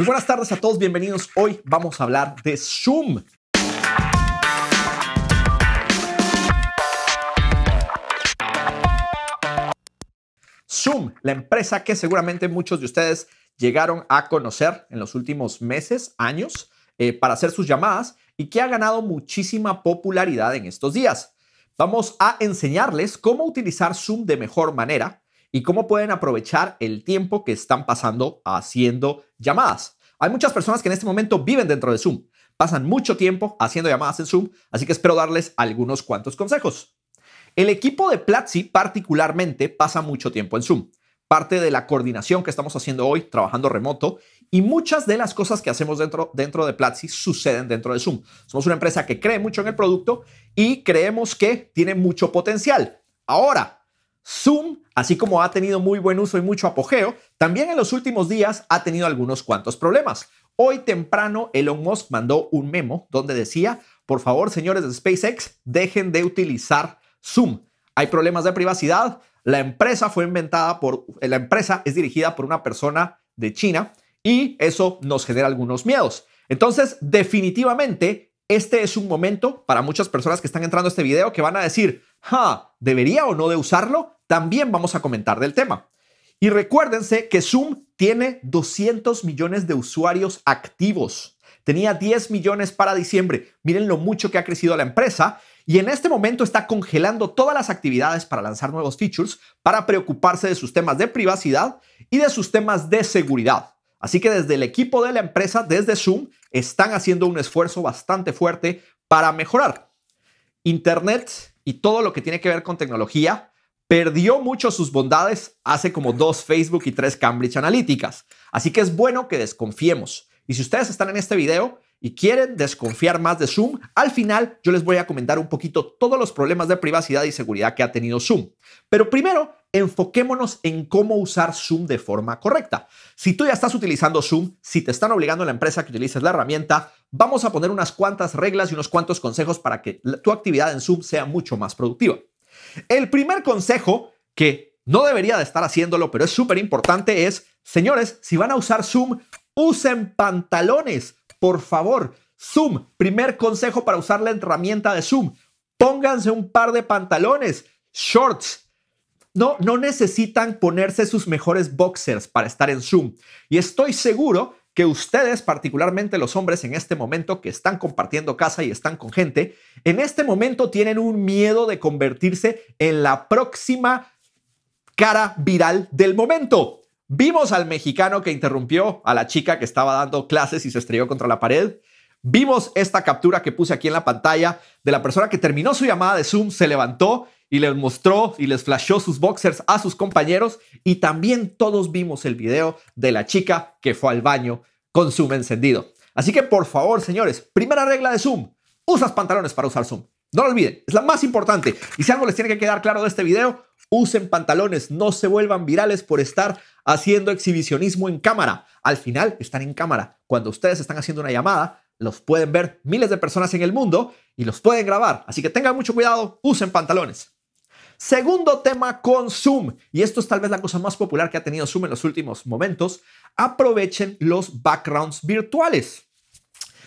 Muy buenas tardes a todos, bienvenidos. Hoy vamos a hablar de Zoom. Zoom, la empresa que seguramente muchos de ustedes llegaron a conocer en los últimos meses, años, eh, para hacer sus llamadas y que ha ganado muchísima popularidad en estos días. Vamos a enseñarles cómo utilizar Zoom de mejor manera y cómo pueden aprovechar el tiempo que están pasando haciendo llamadas. Hay muchas personas que en este momento viven dentro de Zoom, pasan mucho tiempo haciendo llamadas en Zoom, así que espero darles algunos cuantos consejos. El equipo de Platzi particularmente pasa mucho tiempo en Zoom. Parte de la coordinación que estamos haciendo hoy, trabajando remoto, y muchas de las cosas que hacemos dentro, dentro de Platzi suceden dentro de Zoom. Somos una empresa que cree mucho en el producto y creemos que tiene mucho potencial. Ahora, Zoom, así como ha tenido muy buen uso y mucho apogeo, también en los últimos días ha tenido algunos cuantos problemas. Hoy temprano Elon Musk mandó un memo donde decía, por favor señores de SpaceX, dejen de utilizar Zoom. Hay problemas de privacidad. La empresa fue inventada por, la empresa es dirigida por una persona de China y eso nos genera algunos miedos. Entonces, definitivamente, este es un momento para muchas personas que están entrando a este video que van a decir, ja, debería o no de usarlo, también vamos a comentar del tema. Y recuérdense que Zoom tiene 200 millones de usuarios activos. Tenía 10 millones para diciembre. Miren lo mucho que ha crecido la empresa y en este momento está congelando todas las actividades para lanzar nuevos features, para preocuparse de sus temas de privacidad y de sus temas de seguridad. Así que desde el equipo de la empresa, desde Zoom, están haciendo un esfuerzo bastante fuerte para mejorar. Internet y todo lo que tiene que ver con tecnología, perdió mucho sus bondades hace como dos Facebook y tres Cambridge analytica Así que es bueno que desconfiemos. Y si ustedes están en este video y quieren desconfiar más de Zoom, al final yo les voy a comentar un poquito todos los problemas de privacidad y seguridad que ha tenido Zoom. Pero primero enfoquémonos en cómo usar Zoom de forma correcta. Si tú ya estás utilizando Zoom, si te están obligando a la empresa que utilices la herramienta, vamos a poner unas cuantas reglas y unos cuantos consejos para que tu actividad en Zoom sea mucho más productiva. El primer consejo que no debería de estar haciéndolo, pero es súper importante es, señores, si van a usar Zoom, usen pantalones, por favor. Zoom, primer consejo para usar la herramienta de Zoom. Pónganse un par de pantalones, shorts, no, necesitan ponerse sus mejores boxers para estar en Zoom. Y estoy seguro que ustedes, particularmente los hombres en este momento que están compartiendo casa y están con gente, en este momento tienen un miedo de convertirse en la próxima cara viral del momento. Vimos al mexicano que interrumpió a la chica que estaba dando clases y se estrelló contra la pared. Vimos esta captura que puse aquí en la pantalla de la persona que terminó su llamada de Zoom, se levantó y les mostró y les flashó sus boxers a sus compañeros y también todos vimos el video de la chica que fue al baño con Zoom encendido. Así que por favor, señores, primera regla de Zoom, usas pantalones para usar Zoom. No lo olviden, es la más importante. Y si algo les tiene que quedar claro de este video, usen pantalones, no se vuelvan virales por estar haciendo exhibicionismo en cámara. Al final están en cámara. Cuando ustedes están haciendo una llamada, los pueden ver miles de personas en el mundo y los pueden grabar. Así que tengan mucho cuidado, usen pantalones. Segundo tema con Zoom, y esto es tal vez la cosa más popular que ha tenido Zoom en los últimos momentos, aprovechen los backgrounds virtuales.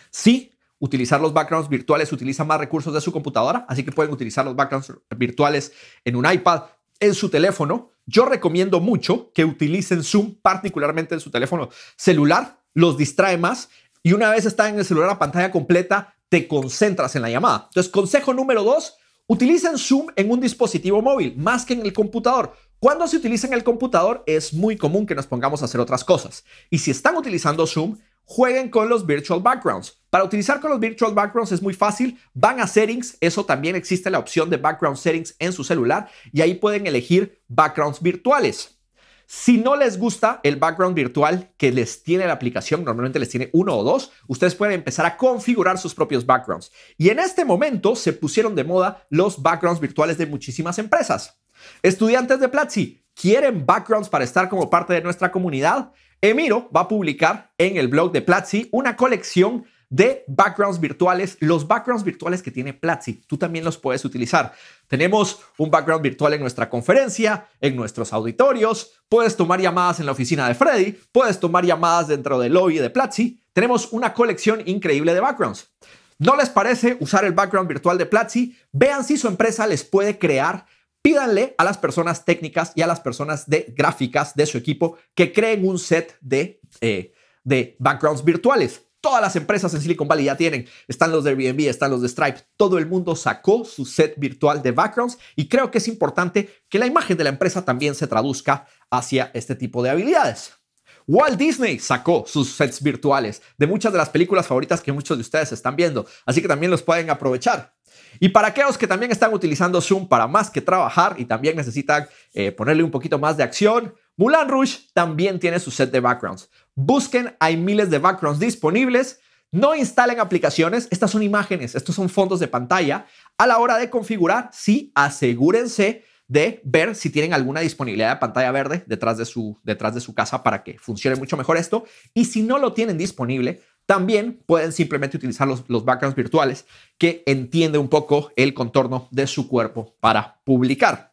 Sí, utilizar los backgrounds virtuales utiliza más recursos de su computadora, así que pueden utilizar los backgrounds virtuales en un iPad, en su teléfono. Yo recomiendo mucho que utilicen Zoom, particularmente en su teléfono celular, los distrae más y una vez está en el celular a pantalla completa, te concentras en la llamada. Entonces, consejo número dos, Utilicen Zoom en un dispositivo móvil más que en el computador. Cuando se utiliza en el computador es muy común que nos pongamos a hacer otras cosas. Y si están utilizando Zoom, jueguen con los virtual backgrounds. Para utilizar con los virtual backgrounds es muy fácil. Van a settings, eso también existe la opción de background settings en su celular y ahí pueden elegir backgrounds virtuales. Si no les gusta el background virtual que les tiene la aplicación, normalmente les tiene uno o dos, ustedes pueden empezar a configurar sus propios backgrounds. Y en este momento se pusieron de moda los backgrounds virtuales de muchísimas empresas. Estudiantes de Platzi, ¿quieren backgrounds para estar como parte de nuestra comunidad? Emiro va a publicar en el blog de Platzi una colección de backgrounds virtuales, los backgrounds virtuales que tiene Platzi. Tú también los puedes utilizar. Tenemos un background virtual en nuestra conferencia, en nuestros auditorios, puedes tomar llamadas en la oficina de Freddy, puedes tomar llamadas dentro del lobby de Platzi. Tenemos una colección increíble de backgrounds. ¿No les parece usar el background virtual de Platzi? Vean si su empresa les puede crear pídanle a las personas técnicas y a las personas de gráficas de su equipo que creen un set de, eh, de backgrounds virtuales. Todas las empresas en Silicon Valley ya tienen. Están los de Airbnb, están los de Stripe. Todo el mundo sacó su set virtual de backgrounds y creo que es importante que la imagen de la empresa también se traduzca hacia este tipo de habilidades. Walt Disney sacó sus sets virtuales de muchas de las películas favoritas que muchos de ustedes están viendo, así que también los pueden aprovechar. Y para aquellos que también están utilizando Zoom para más que trabajar y también necesitan eh, ponerle un poquito más de acción, Mulan Rouge también tiene su set de backgrounds. Busquen, hay miles de backgrounds disponibles. No instalen aplicaciones, estas son imágenes, estos son fondos de pantalla. A la hora de configurar, sí, asegúrense de ver si tienen alguna disponibilidad de pantalla verde detrás de su, detrás de su casa para que funcione mucho mejor esto. Y si no lo tienen disponible, también pueden simplemente utilizar los, los backgrounds virtuales que entiende un poco el contorno de su cuerpo para publicar.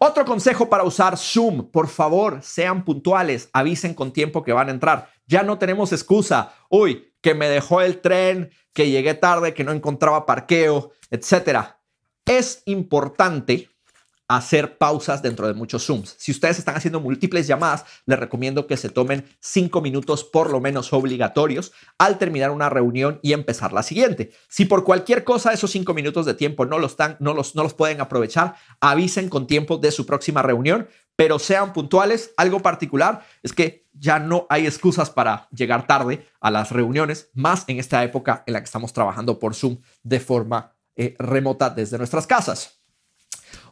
Otro consejo para usar Zoom, por favor, sean puntuales, avisen con tiempo que van a entrar. Ya no tenemos excusa. Uy, que me dejó el tren, que llegué tarde, que no encontraba parqueo, etc. Es importante hacer pausas dentro de muchos Zooms. Si ustedes están haciendo múltiples llamadas, les recomiendo que se tomen cinco minutos por lo menos obligatorios al terminar una reunión y empezar la siguiente. Si por cualquier cosa esos cinco minutos de tiempo no los, están, no los, no los pueden aprovechar, avisen con tiempo de su próxima reunión, pero sean puntuales. Algo particular es que ya no hay excusas para llegar tarde a las reuniones, más en esta época en la que estamos trabajando por Zoom de forma eh, remota desde nuestras casas.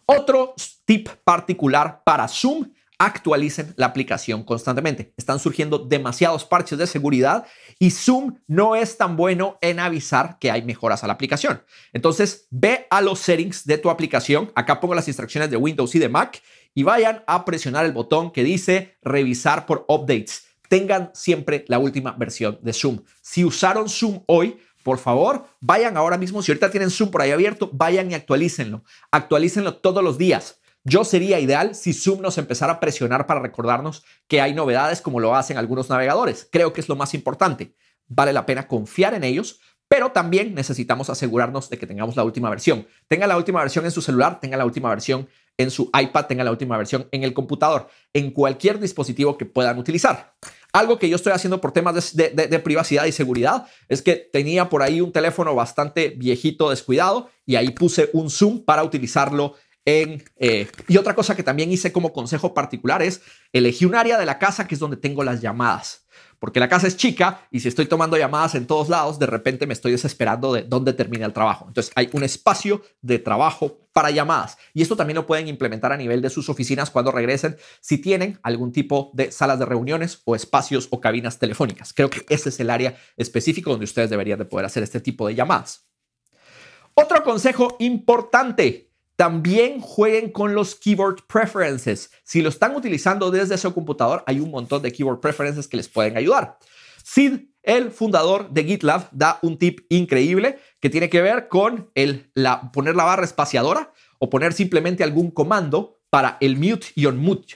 Otro tip particular para Zoom, actualicen la aplicación constantemente. Están surgiendo demasiados parches de seguridad y Zoom no es tan bueno en avisar que hay mejoras a la aplicación. Entonces, ve a los settings de tu aplicación. Acá pongo las instrucciones de Windows y de Mac y vayan a presionar el botón que dice revisar por updates. Tengan siempre la última versión de Zoom. Si usaron Zoom hoy, por favor, vayan ahora mismo, si ahorita tienen Zoom por ahí abierto, vayan y actualícenlo. Actualícenlo todos los días. Yo sería ideal si Zoom nos empezara a presionar para recordarnos que hay novedades como lo hacen algunos navegadores. Creo que es lo más importante. Vale la pena confiar en ellos, pero también necesitamos asegurarnos de que tengamos la última versión. Tenga la última versión en su celular, tenga la última versión en su iPad, tenga la última versión en el computador, en cualquier dispositivo que puedan utilizar. Algo que yo estoy haciendo por temas de, privacidad y seguridad es que tenía por ahí un teléfono bastante viejito, descuidado, y ahí puse un zoom para utilizarlo en... Eh, y otra cosa que también hice como consejo particular es elegí un área de la casa que es donde tengo las llamadas porque la casa es chica y si estoy tomando llamadas en todos lados, de repente me estoy desesperando de dónde termina el trabajo. Entonces hay un espacio de trabajo para llamadas. Y esto también lo pueden implementar a nivel de sus oficinas cuando regresen, si tienen algún tipo de salas de reuniones o espacios o cabinas telefónicas. Creo que ese es el área específico donde ustedes deberían de poder hacer este tipo de llamadas. Otro consejo importante también jueguen con los keyboard preferences. Si lo están utilizando desde su computador, hay un montón de keyboard preferences que les pueden ayudar. Sid, el fundador de GitLab, da un tip increíble que tiene que ver con el, poner la barra espaciadora o poner simplemente algún comando para el mute y unmute.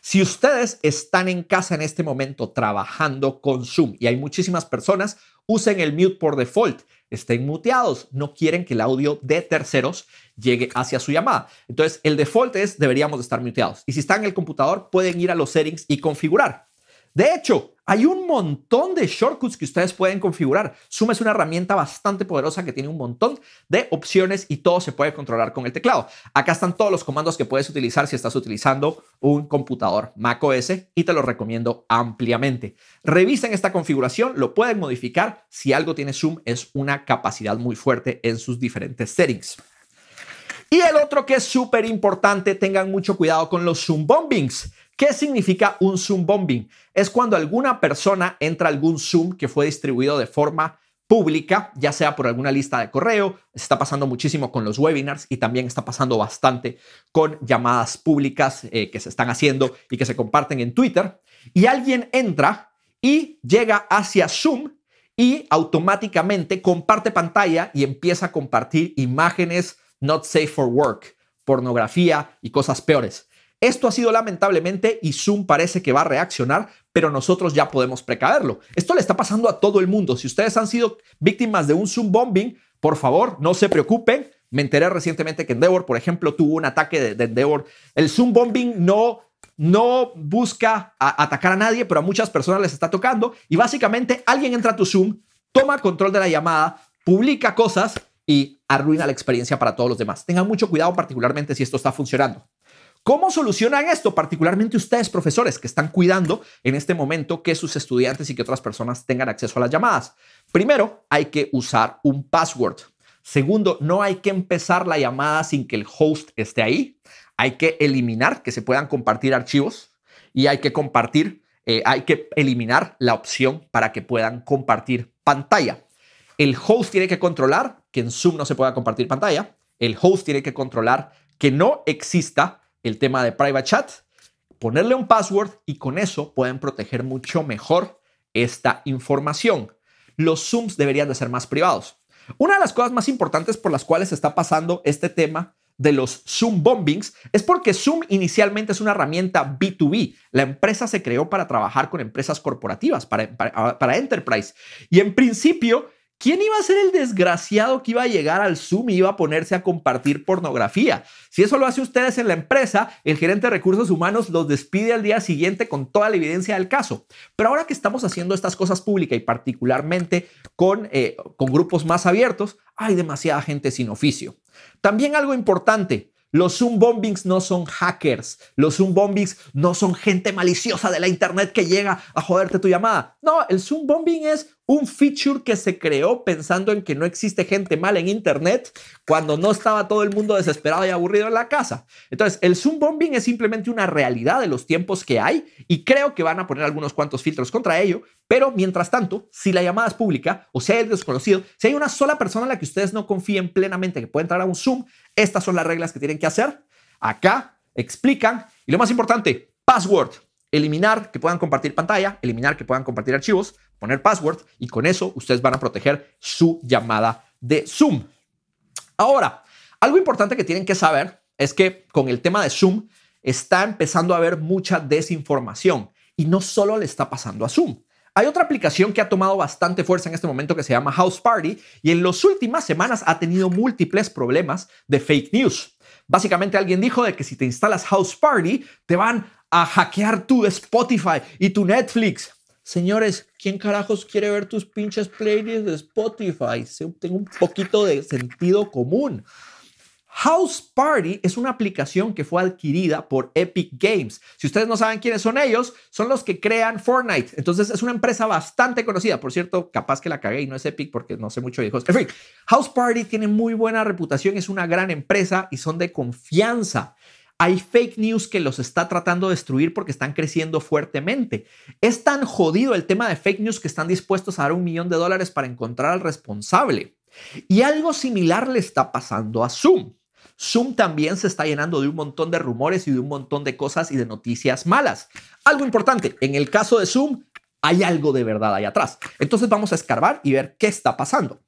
Si ustedes están en casa en este momento trabajando con Zoom y hay muchísimas personas, usen el mute por default estén muteados. No quieren que el audio de terceros llegue hacia su llamada. Entonces, el default es deberíamos estar muteados. Y si están en el computador, pueden ir a los settings y configurar. De hecho, hay un montón de shortcuts que ustedes pueden configurar. Zoom es una herramienta bastante poderosa que tiene un montón de opciones y todo se puede controlar con el teclado. Acá están todos los comandos que puedes utilizar si estás utilizando un computador macOS y te lo recomiendo ampliamente. Revisen esta configuración, lo pueden modificar. Si algo tiene Zoom es una capacidad muy fuerte en sus diferentes settings. Y el otro que es súper importante, tengan mucho cuidado con los Zoom bombings. ¿Qué significa un Zoom bombing? Es cuando alguna persona entra a algún Zoom que fue distribuido de forma pública, ya sea por alguna lista de correo, está pasando muchísimo con los webinars y también está pasando bastante con llamadas públicas eh, que se están haciendo y que se comparten en Twitter. Y alguien entra y llega hacia Zoom y automáticamente comparte pantalla y empieza a compartir imágenes not safe for work, pornografía y cosas peores. Esto ha sido lamentablemente y Zoom parece que va a reaccionar, pero nosotros ya podemos precaverlo. Esto le está pasando a todo el mundo. Si ustedes han sido víctimas de un Zoom bombing, por favor, no se preocupen. Me enteré recientemente que Endeavor, por ejemplo, tuvo un ataque de, de Endeavor. El Zoom bombing no no busca atacar a nadie, pero a muchas personas les está tocando. Y básicamente alguien entra a tu Zoom, toma control de la llamada, publica cosas y arruina la experiencia para todos los demás. Tengan mucho cuidado particularmente si esto está funcionando. ¿Cómo solucionan esto? Particularmente ustedes, profesores, que están cuidando en este momento que sus estudiantes y que otras personas tengan acceso a las llamadas. Primero, hay que usar un password. Segundo, no hay que empezar la llamada sin que el host esté ahí. Hay que eliminar que se puedan compartir archivos y hay que compartir, eh, hay que eliminar la opción para que puedan compartir pantalla. El host tiene que controlar que en Zoom no se pueda compartir pantalla. El host tiene que controlar que no exista el tema de private chat, ponerle un password y con eso pueden proteger mucho mejor esta información. Los Zooms deberían de ser más privados. Una de las cosas más importantes por las cuales está pasando este tema de los Zoom bombings es porque Zoom inicialmente es una herramienta B2B. La empresa se creó para trabajar con empresas corporativas, para, para enterprise. Y en principio ¿Quién iba a ser el desgraciado que iba a llegar al Zoom y iba a ponerse a compartir pornografía? Si eso lo hace ustedes en la empresa, el gerente de recursos humanos los despide al día siguiente con toda la evidencia del caso. Pero ahora que estamos haciendo estas cosas públicas y particularmente con, eh, con grupos más abiertos, hay demasiada gente sin oficio. También algo importante, los Zoom bombings no son hackers. Los Zoom bombings no son gente maliciosa de la Internet que llega a joderte tu llamada. No, el Zoom bombing es un feature que se creó pensando en que no existe gente mal en Internet cuando no estaba todo el mundo desesperado y aburrido en la casa. Entonces, el Zoom Bombing es simplemente una realidad de los tiempos que hay y creo que van a poner algunos cuantos filtros contra ello, pero mientras tanto, si la llamada es pública o sea el desconocido, si hay una sola persona en la que ustedes no confíen plenamente que puede entrar a un Zoom, estas son las reglas que tienen que hacer. Acá explican y lo más importante, password eliminar que puedan compartir pantalla, eliminar que puedan compartir archivos, poner password y con eso ustedes van a proteger su llamada de Zoom. Ahora, algo importante que tienen que saber es que con el tema de Zoom está empezando a haber mucha desinformación y no solo le está pasando a Zoom. Hay otra aplicación que ha tomado bastante fuerza en este momento que se llama House Party y en las últimas semanas ha tenido múltiples problemas de fake news. Básicamente alguien dijo de que si te instalas House Party te van a hackear tu Spotify y tu Netflix. Señores, ¿quién carajos quiere ver tus pinches playlists de Spotify? Tengo un poquito de sentido común. House Party es una aplicación que fue adquirida por Epic Games. Si ustedes no saben quiénes son ellos, son los que crean Fortnite. Entonces es una empresa bastante conocida. Por cierto, capaz que la cagué y no es Epic porque no sé mucho de hijos. En fin, House Party tiene muy buena reputación, es una gran empresa y son de confianza. Hay fake news que los está tratando de destruir porque están creciendo fuertemente. Es tan jodido el tema de fake news que están dispuestos a dar un millón de dólares para encontrar al responsable. Y algo similar le está pasando a Zoom. Zoom también se está llenando de un montón de rumores y de un montón de cosas y de noticias malas. Algo importante, en el caso de Zoom hay algo de verdad ahí atrás. Entonces vamos a escarbar y ver qué está pasando.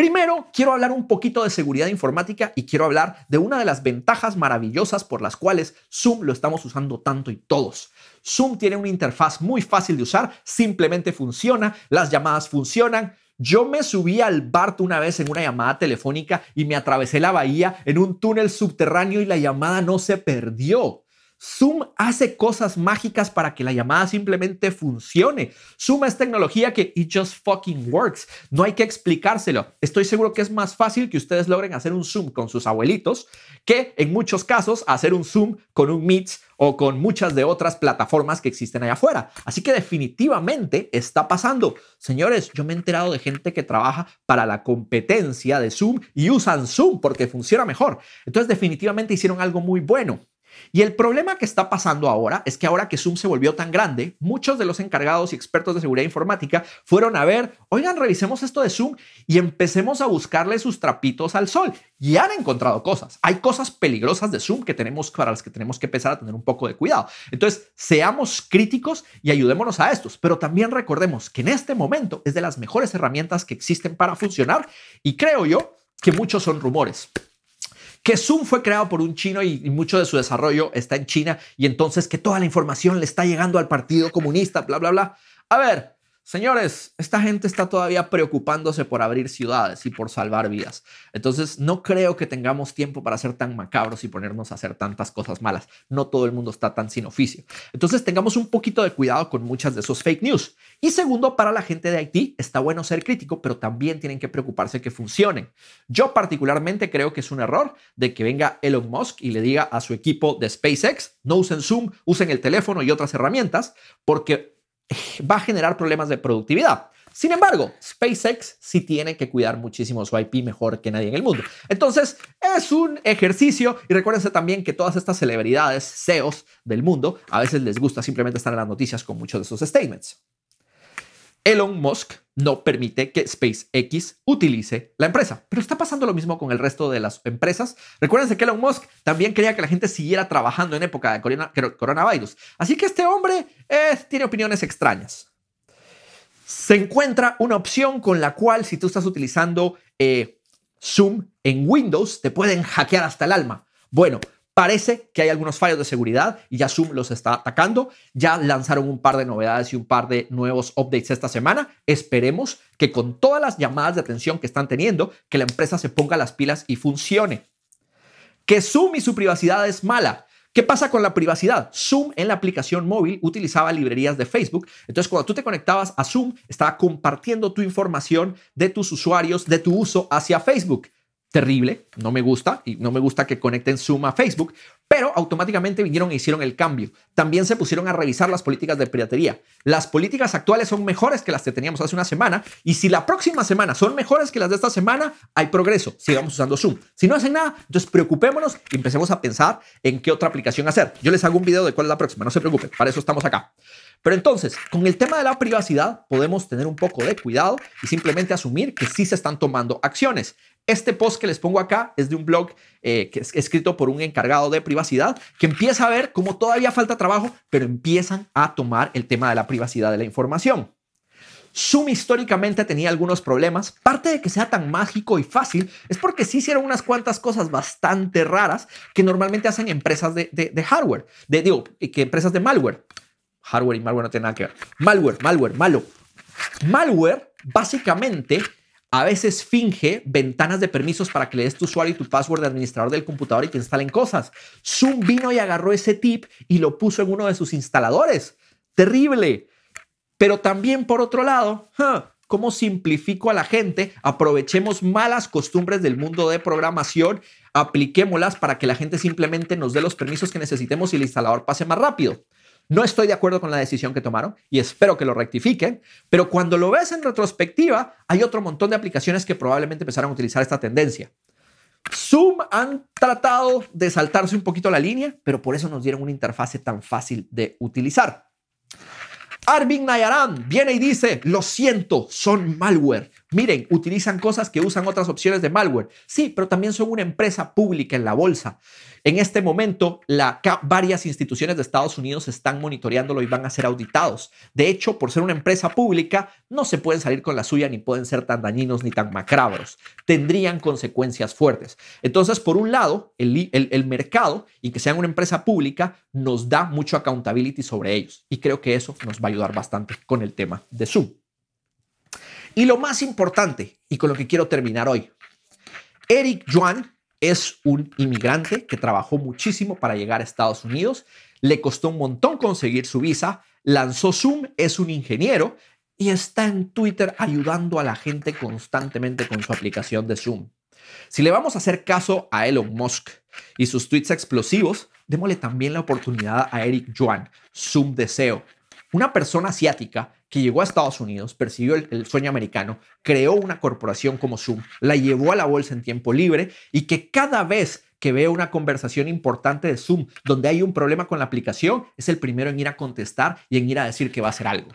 Primero, quiero hablar un poquito de seguridad informática y quiero hablar de una de las ventajas maravillosas por las cuales Zoom lo estamos usando tanto y todos. Zoom tiene una interfaz muy fácil de usar, simplemente funciona, las llamadas funcionan. Yo me subí al BART una vez en una llamada telefónica y me atravesé la bahía en un túnel subterráneo y la llamada no se perdió. Zoom hace cosas mágicas para que la llamada simplemente funcione. Zoom es tecnología que it just fucking works. No hay que explicárselo. Estoy seguro que es más fácil que ustedes logren hacer un Zoom con sus abuelitos que en muchos casos hacer un Zoom con un Meet o con muchas de otras plataformas que existen allá afuera. Así que definitivamente está pasando. Señores, yo me he enterado de gente que trabaja para la competencia de Zoom y usan Zoom porque funciona mejor. Entonces definitivamente hicieron algo muy bueno. Y el problema que está pasando ahora es que ahora que Zoom se volvió tan grande, muchos de los encargados y expertos de seguridad informática fueron a ver, oigan, revisemos esto de Zoom y empecemos a buscarle sus trapitos al sol. Y han encontrado cosas. Hay cosas peligrosas de Zoom que tenemos para las que tenemos que empezar a tener un poco de cuidado. Entonces, seamos críticos y ayudémonos a estos, pero también recordemos que en este momento es de las mejores herramientas que existen para funcionar y creo yo que muchos son rumores que Zoom fue creado por un chino y, mucho de su desarrollo está en China y entonces que toda la información le está llegando al Partido Comunista, bla, bla, bla. A ver, Señores, esta gente está todavía preocupándose por abrir ciudades y por salvar vidas. Entonces, no creo que tengamos tiempo para ser tan macabros y ponernos a hacer tantas cosas malas. No todo el mundo está tan sin oficio. Entonces, tengamos un poquito de cuidado con muchas de esos fake news. Y segundo, para la gente de Haití, está bueno ser crítico, pero también tienen que preocuparse que funcionen. Yo particularmente creo que es un error de que venga Elon Musk y le diga a su equipo de SpaceX, no usen Zoom, usen el teléfono y otras herramientas, porque va a generar problemas de productividad. Sin embargo, SpaceX sí tiene que cuidar muchísimo su IP mejor que nadie en el mundo. Entonces, es un ejercicio y recuérdense también que todas estas celebridades, CEOs del mundo, a veces les gusta simplemente estar en las noticias con muchos de sus statements. Elon Musk no permite que SpaceX utilice la empresa. Pero está pasando lo mismo con el resto de las empresas. Recuérdense que Elon Musk también quería que la gente siguiera trabajando en época de coronavirus. Así que este hombre eh, tiene opiniones extrañas. Se encuentra una opción con la cual si tú estás utilizando eh, Zoom en Windows, te pueden hackear hasta el alma. Bueno, Parece que hay algunos fallos de seguridad y ya Zoom los está atacando. Ya lanzaron un par de novedades y un par de nuevos updates esta semana. Esperemos que con todas las llamadas de atención que están teniendo, que la empresa se ponga las pilas y funcione. Que Zoom y su privacidad es mala. ¿Qué pasa con la privacidad? Zoom en la aplicación móvil utilizaba librerías de Facebook. Entonces, cuando tú te conectabas a Zoom, estaba compartiendo tu información de tus usuarios, de tu uso hacia Facebook terrible, no me gusta y no me gusta que conecten Zoom a Facebook, pero automáticamente vinieron e hicieron el cambio. También se pusieron a revisar las políticas de piratería. Las políticas actuales son mejores que las que teníamos hace una semana y si la próxima semana son mejores que las de esta semana, hay progreso. Sigamos usando Zoom. Si no hacen nada, entonces preocupémonos y empecemos a pensar en qué otra aplicación hacer. Yo les hago un video de cuál es la próxima, no se preocupen, para eso estamos acá. Pero entonces, con el tema de la privacidad, podemos tener un poco de cuidado y simplemente asumir que sí se están tomando acciones. Este post que les pongo acá es de un blog eh, que es escrito por un encargado de privacidad que empieza a ver cómo todavía falta trabajo, pero empiezan a tomar el tema de la privacidad de la información. Zoom históricamente tenía algunos problemas. Parte de que sea tan mágico y fácil es porque sí hicieron unas cuantas cosas bastante raras que normalmente hacen empresas de, hardware, de, digo, eh, que empresas de malware. Hardware y malware no tienen nada que ver. Malware, malware, malo. Malware básicamente a veces finge ventanas de permisos para que le des tu usuario y tu password de administrador del computador y que instalen cosas. Zoom vino y agarró ese tip y lo puso en uno de sus instaladores. Terrible. Pero también por otro lado, ¿cómo simplifico a la gente? Aprovechemos malas costumbres del mundo de programación, apliquémoslas para que la gente simplemente nos dé los permisos que necesitemos y el instalador pase más rápido. No estoy de acuerdo con la decisión que tomaron y espero que lo rectifiquen, pero cuando lo ves en retrospectiva, hay otro montón de aplicaciones que probablemente empezaron a utilizar esta tendencia. Zoom han tratado de saltarse un poquito la línea, pero por eso nos dieron una interfase tan fácil de utilizar. Arvind Nayaran viene y dice, lo siento, son malware. Miren, utilizan cosas que usan otras opciones de malware. Sí, pero también son una empresa pública en la bolsa. En este momento, varias instituciones de Estados Unidos están monitoreándolo y van a ser auditados. De hecho, por ser una empresa pública, no se pueden salir con la suya ni pueden ser tan dañinos ni tan macabros. Tendrían consecuencias fuertes. Entonces, por un lado, el, el mercado y que sean una empresa pública nos da mucho accountability sobre ellos. Y creo que eso nos va a ayudar bastante con el tema de Zoom. Y lo más importante, y con lo que quiero terminar hoy, Eric Yuan es un inmigrante que trabajó muchísimo para llegar a Estados Unidos, le costó un montón conseguir su visa, lanzó Zoom, es un ingeniero y está en Twitter ayudando a la gente constantemente con su aplicación de Zoom. Si le vamos a hacer caso a Elon Musk y sus tweets explosivos, démosle también la oportunidad a Eric Yuan, Zoom Deseo, una persona asiática que llegó a Estados Unidos, persiguió el, sueño americano, creó una corporación como Zoom, la llevó a la bolsa en tiempo libre y que cada vez que ve una conversación importante de Zoom donde hay un problema con la aplicación, es el primero en ir a contestar y en ir a decir que va a hacer algo.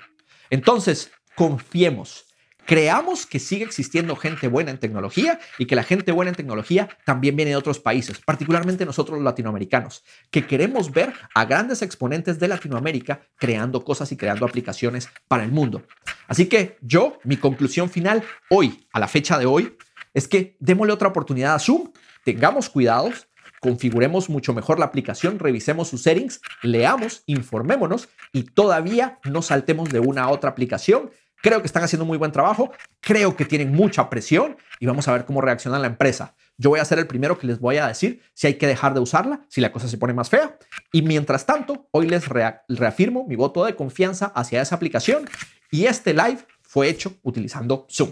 Entonces, confiemos creamos que sigue existiendo gente buena en tecnología y que la gente buena en tecnología también viene de otros países, particularmente nosotros los latinoamericanos, que queremos ver a grandes exponentes de Latinoamérica creando cosas y creando aplicaciones para el mundo. Así que yo, mi conclusión final hoy, a la fecha de hoy, es que démosle otra oportunidad a Zoom, tengamos cuidados, configuremos mucho mejor la aplicación, revisemos sus settings, leamos, informémonos y todavía no saltemos de una a otra aplicación Creo que están haciendo muy buen trabajo, creo que tienen mucha presión y vamos a ver cómo reacciona la empresa. Yo voy a ser el primero que les voy a decir si hay que dejar de usarla, si la cosa se pone más fea. Y mientras tanto, hoy les reafirmo mi voto de confianza hacia esa aplicación y este live fue hecho utilizando Zoom.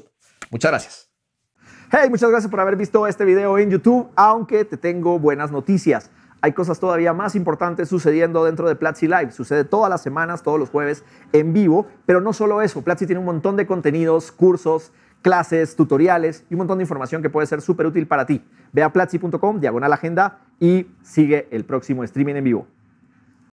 Muchas gracias. Hey, muchas gracias por haber visto este video en YouTube, aunque te tengo buenas noticias hay cosas todavía más importantes sucediendo dentro de Platzi Live. Sucede todas las semanas, todos los jueves en vivo, pero no solo eso, Platzi tiene un montón de contenidos, cursos, clases, tutoriales y un montón de información que puede ser súper útil para ti. Ve a platzi.com, diagonal agenda y sigue el próximo streaming en vivo.